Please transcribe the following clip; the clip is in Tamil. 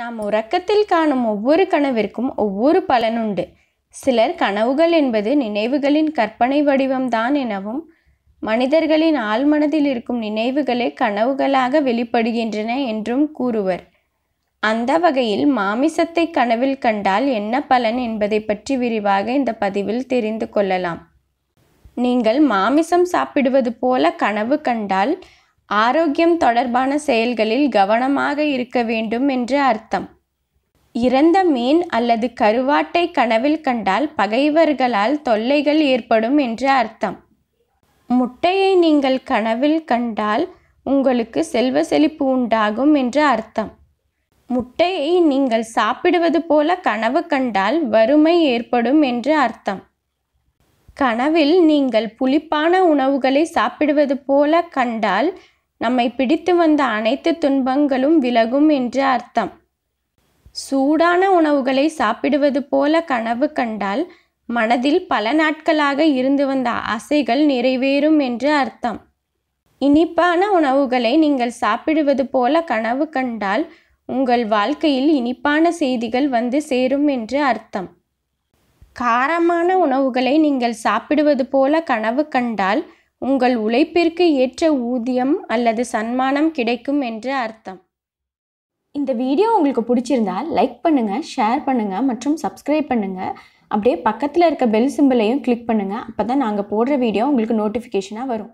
நாம் உறக்கத்தில் காணும் ஒவ்வொரு கனவிற்கும் ஒவ்வொரு பலனுண்டு சிலர் கனவுகள் என்பது நினைவுகளின் கற்பனை வடிவம்தான் எனவும் மனிதர்களின் ஆழ்மனதில் இருக்கும் நினைவுகளே கனவுகளாக வெளிப்படுகின்றன என்றும் கூறுவர் அந்த வகையில் மாமிசத்தை கனவில் கண்டால் என்ன பலன் என்பதை பற்றி விரிவாக இந்த பதிவில் தெரிந்து கொள்ளலாம் நீங்கள் மாமிசம் சாப்பிடுவது போல கனவு கண்டால் ஆரோக்கியம் தொடர்பான செயல்களில் கவனமாக இருக்க வேண்டும் என்று அர்த்தம் இறந்த மீன் அல்லது கருவாட்டை கனவில் கண்டால் பகைவர்களால் தொல்லைகள் ஏற்படும் என்று அர்த்தம் முட்டையை நீங்கள் கனவில் கண்டால் உங்களுக்கு செல்வ செழிப்பு உண்டாகும் என்று அர்த்தம் முட்டையை நீங்கள் சாப்பிடுவது போல கனவு கண்டால் வறுமை ஏற்படும் என்று அர்த்தம் கனவில் நீங்கள் புளிப்பான உணவுகளை சாப்பிடுவது போல கண்டால் நம்மை பிடித்து வந்த அனைத்து துன்பங்களும் விலகும் என்று அர்த்தம் சூடான உணவுகளை சாப்பிடுவது போல கனவு கண்டால் மனதில் பல நாட்களாக இருந்து வந்த ஆசைகள் நிறைவேறும் என்று அர்த்தம் இனிப்பான உணவுகளை நீங்கள் சாப்பிடுவது போல கனவு கண்டால் உங்கள் வாழ்க்கையில் இனிப்பான செய்திகள் வந்து சேரும் என்று அர்த்தம் காரமான உணவுகளை நீங்கள் சாப்பிடுவது போல கனவு கண்டால் உங்கள் உழைப்பிற்கு ஏற்ற ஊதியம் அல்லது சன்மானம் கிடைக்கும் என்று அர்த்தம் இந்த வீடியோ உங்களுக்கு பிடிச்சிருந்தால் லைக் பண்ணுங்கள் ஷேர் பண்ணுங்கள் மற்றும் சப்ஸ்கிரைப் பண்ணுங்கள் அப்படியே பக்கத்தில் இருக்க பெல் சிம்பிளையும் கிளிக் பண்ணுங்கள் அப்போ தான் நாங்கள் போடுற வீடியோ உங்களுக்கு நோட்டிஃபிகேஷனாக வரும்